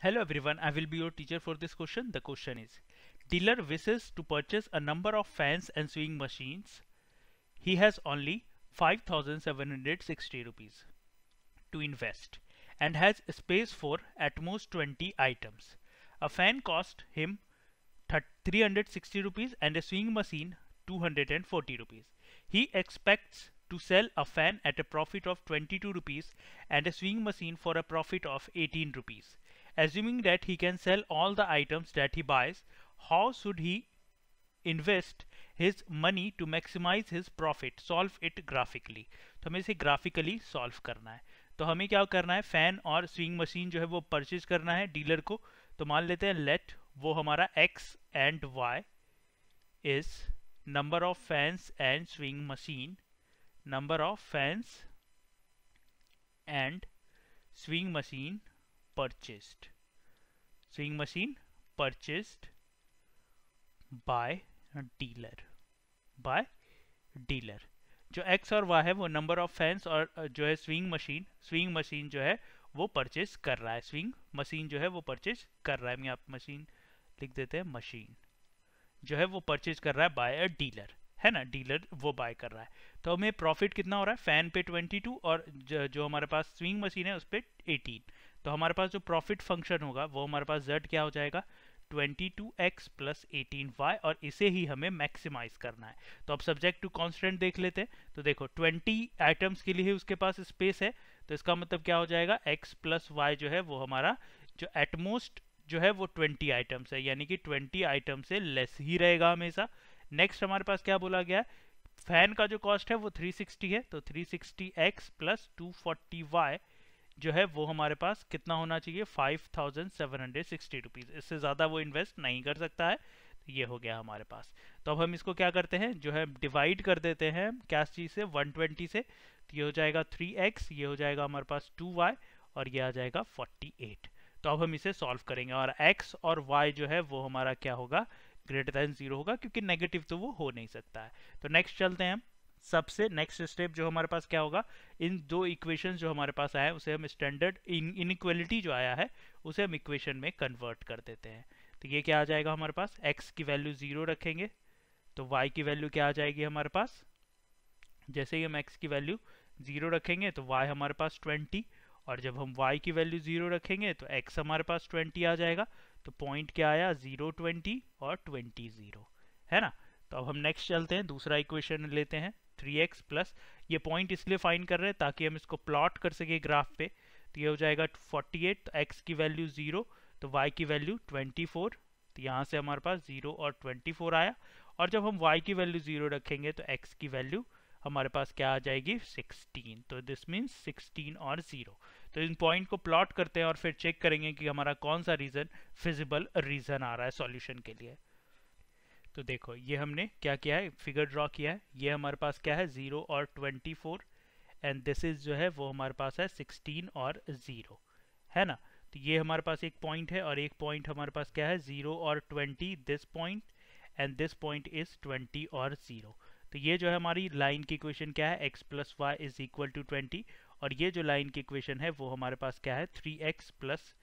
Hello everyone, I will be your teacher for this question. The question is, dealer wishes to purchase a number of fans and sewing machines. He has only 5760 rupees to invest and has space for at most 20 items. A fan cost him 360 rupees and a sewing machine 240 rupees. He expects to sell a fan at a profit of 22 rupees and a sewing machine for a profit of 18 rupees. assuming that he can sell all the items that he buys, how should he invest his money to maximize his profit? Solve it graphically. to hame ise graphically solve karna hai to hame kya karna hai fan aur swing machine jo hai wo purchase karna hai dealer ko to maan lete hain let wo hamara x and y is number of fans and swing machine number of fans and swing machine purchased sewing machine purchased by dealer by dealer जो x और y है वो number of fans और जो है swing machine swing machine जो है वो purchase कर रहा है स्विंग मशीन जो है वो purchase कर रहा है आप मशीन लिख देते हैं मशीन जो है वो परचेज कर रहा है बाय अ डीलर है ना डीलर वो बाय कर रहा है तो हमें प्रॉफिट कितना हो रहा है फैन पे 22 और जो हमारे पास स्विंग मशीन है उस पर एटीन तो हमारे पास जो प्रॉफिट फंक्शन होगा वो हमारे पास जेड क्या हो जाएगा 22x प्लस एटीन और इसे ही हमें मैक्सिमाइज करना है तो अब सब्जेक्ट टू कॉन्स्टेंट देख लेते हैं तो देखो 20 आइटम्स के लिए उसके पास स्पेस है तो इसका मतलब क्या हो जाएगा x प्लस वाई जो है वो हमारा जो एटमोस्ट जो है वो 20 आइटम्स है यानी कि 20 आइटम से लेस ही रहेगा हमेशा नेक्स्ट हमारे पास क्या बोला गया फैन का जो कॉस्ट है वो 360 है तो 360x sixty x plus to जो है वो हमारे पास कितना होना चाहिए five thousand seven hundred sixty rupees इससे ज़्यादा वो इन्वेस्ट नहीं कर सकता है तो ये हो गया हमारे पास तो अब हम इसको क्या करते हैं जो है डिवाइड कर देते हैं क्या चीज़ से वन ट्वेंटी से तो ये हो जाएगा थ्री एक्स ये हो जाएगा हमारे पास टू वाई और ये आ जाएगा फोर्टी एट तो अब हम इसे सॉल्व करेंगे और एक्स और वाई जो है वो हमारा क्या होगा ग्रेटर दैन जीरो होगा क्योंकि नेगेटिव तो वो हो नहीं सकता है तो नेक्स्ट चलते हैं सबसे नेक्स्ट स्टेप जो हमारे पास क्या होगा इन दो इक्वेशन जो हमारे पास आए उसे हम स्टैंडर्ड इन इनक्वेलिटी जो आया है उसे हम इक्वेशन में कन्वर्ट कर देते हैं तो ये क्या आ जाएगा हमारे पास एक्स की वैल्यू ज़ीरो रखेंगे तो वाई की वैल्यू क्या आ जाएगी हमारे पास जैसे ही हम एक्स की वैल्यू ज़ीरो रखेंगे तो वाई हमारे पास ट्वेंटी और जब हम y की वैल्यू ज़ीरो रखेंगे तो x हमारे पास 20 आ जाएगा तो पॉइंट क्या आया जीरो ट्वेंटी और ट्वेंटी जीरो है ना तो अब हम नेक्स्ट चलते हैं दूसरा इक्वेशन लेते हैं थ्री एक्स प्लस ये पॉइंट इसलिए फाइन कर रहे हैं ताकि हम इसको प्लॉट कर सके ग्राफ पे तो ये हो जाएगा फोर्टी एट तो एक्स की वैल्यू ज़ीरो तो वाई की वैल्यू ट्वेंटी फोर तो यहाँ से हमारे पास ज़ीरो और ट्वेंटी फोर आया और जब हम वाई की वैल्यू ज़ीरो रखेंगे तो एक्स की वैल्यू हमारे पास क्या आ जाएगी सिक्सटीन तो दिस मीन्स सिक्सटीन और ज़ीरो तो इन पॉइंट को प्लॉट करते हैं और फिर चेक करेंगे कि हमारा कौन सा रीज़न फिजिबल रीज़न आ रहा है सॉल्यूशन के लिए तो देखो ये हमने क्या किया है फिगर ड्रॉ किया है ये हमारे पास क्या है ज़ीरो और twenty four and this is जो है वो हमारे पास है सिक्सटीन और ज़ीरो है ना तो ये हमारे पास एक पॉइंट है और एक पॉइंट हमारे पास क्या है ज़ीरो और twenty this point and this point is twenty और ज़ीरो तो ये जो है हमारी लाइन की इक्वेशन क्या है X plus Y is equal to twenty और ये जो लाइन की इक्वेशन है वो हमारे पास क्या है three X plus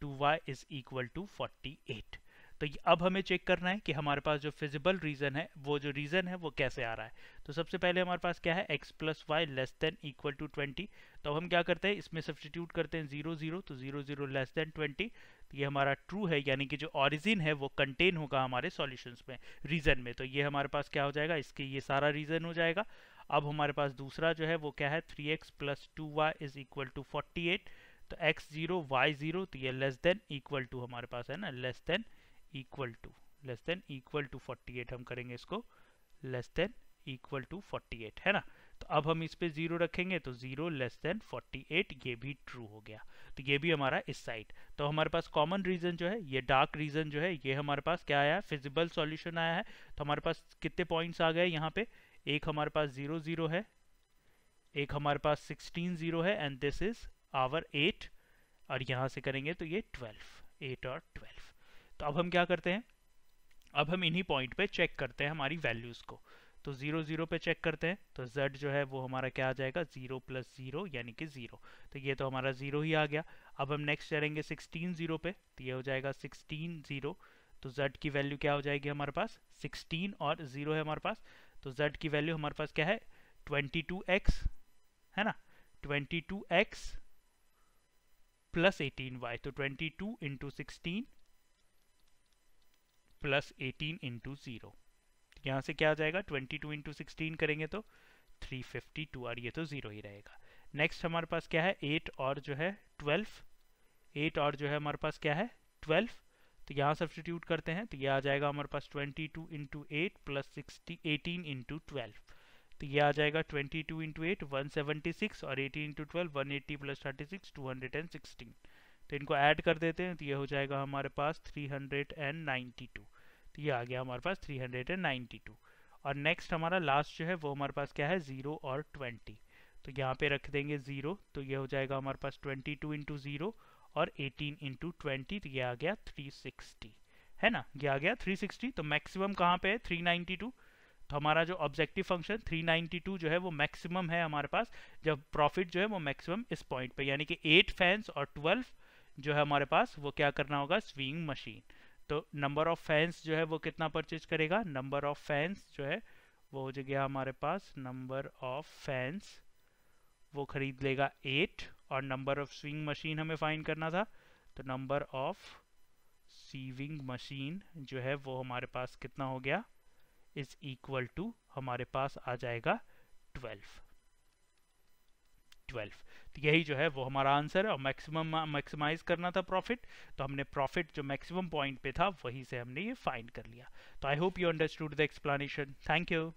two Y is equal to forty eight तो अब हमें चेक करना है कि हमारे पास जो फिजिबल रीजन है वो जो रीजन है वो कैसे आ रहा है तो सबसे पहले हमारे पास क्या है x plus Y less than equal to twenty तो अब हम क्या करते हैं इसमें सब्सटीट्यूट करते हैं जीरो जीरो तो zero zero less than twenty तो ये हमारा ट्रू है यानी कि जो ऑरिजिन है वो कंटेन होगा हमारे सॉल्यूशंस में रीजन में तो ये हमारे पास क्या हो जाएगा इसके ये सारा रीजन हो जाएगा अब हमारे पास दूसरा जो है वो क्या है three X plus two Y is equal to forty eight तो एक्स जीरो वाई जीरो तो ये लेस देन इक्वल टू हमारे पास है ना less than equal to less than equal to forty eight हम करेंगे इसको less than equal to forty eight है ना तो अब हम इस पे जीरो रखेंगे तो zero less than forty eight ये भी ट्रू हो गया तो ये भी हमारा इस साइड तो हमारे पास कॉमन रीजन जो है ये डार्क रीजन जो है ये हमारे पास क्या आया फिजिबल सॉल्यूशन आया है तो हमारे पास कितने पॉइंट्स आ गए यहाँ पे एक हमारे पास जीरो जीरो है एक हमारे पास सिक्सटीन जीरो है and this is our eight और यहाँ से करेंगे तो ये ट्वेल्व एट और ट्वेल्व तो अब हम क्या करते हैं अब हम इन्हीं पॉइंट पे चेक करते हैं हमारी वैल्यूज़ को तो जीरो जीरो पे चेक करते हैं तो जेड जो है वो हमारा क्या आ जाएगा जीरो प्लस जीरो यानी कि जीरो तो ये तो हमारा जीरो ही आ गया अब हम नेक्स्ट करेंगे सिक्सटीन जीरो पे तो ये हो जाएगा सिक्सटीन जीरो तो जेड की वैल्यू क्या हो जाएगी हमारे पास सिक्सटीन और जीरो है हमारे पास तो z की वैल्यू हमारे पास क्या है 22x है ना 22x प्लस एटीन वाई तो 22 two into sixteen plus eighteen into zero यहां से क्या आ जाएगा 22 टू इंटू सिक्सटीन करेंगे तो 352 और ये तो ज़ीरो ही रहेगा नेक्स्ट हमारे पास क्या है 8 और जो है 12 8 और जो है हमारे पास क्या है 12 तो यहाँ सब्सटीट्यूट करते हैं तो ये आ जाएगा हमारे पास twenty two into eight plus sixty eighteen into twelve तो ये आ जाएगा twenty two into eight one seventy six और eighteen into twelve one eighty plus thirty six two hundred and sixteen तो इनको ऐड कर देते हैं तो ये हो जाएगा हमारे पास three hundred and ninety two तो ये आ गया हमारे पास three hundred and ninety two और नेक्स्ट हमारा लास्ट जो है वो हमारे पास क्या है ज़ीरो और ट्वेंटी तो यहाँ पे रख देंगे ज़ीरो तो ये हो जाएगा हमारे पास ट्वेंटी टू इंटू ज़ीरो और 18 इंटू ट्वेंटी ये आ गया 360 है ना यह आ गया 360 तो मैक्सिमम कहाँ पे है 392 तो हमारा जो ऑब्जेक्टिव फंक्शन 392 जो है वो मैक्सिमम है हमारे पास जब प्रॉफिट जो है वो मैक्सिमम इस पॉइंट पे यानी कि एट फैंस और ट्वेल्व जो है हमारे पास वो क्या करना होगा स्विंग मशीन तो नंबर ऑफ फैंस जो है वो कितना परचेज करेगा नंबर ऑफ फैंस जो है वो हो गया हमारे पास नंबर ऑफ फैंस वो खरीद लेगा एट और नंबर ऑफ स्विंग मशीन हमें फाइंड करना था तो नंबर ऑफ सीविंग मशीन जो है वो हमारे पास कितना हो गया इज इक्वल टू हमारे पास आ जाएगा ट्वेल्व ट्वेल्व तो यही जो है वो हमारा आंसर है और मैक्सिमम मैक्सिमाइज करना था प्रॉफिट तो हमने प्रॉफिट जो मैक्सिमम पॉइंट पे था वहीं से हमने ये फाइंड कर लिया तो I hope you understood the explanation thank you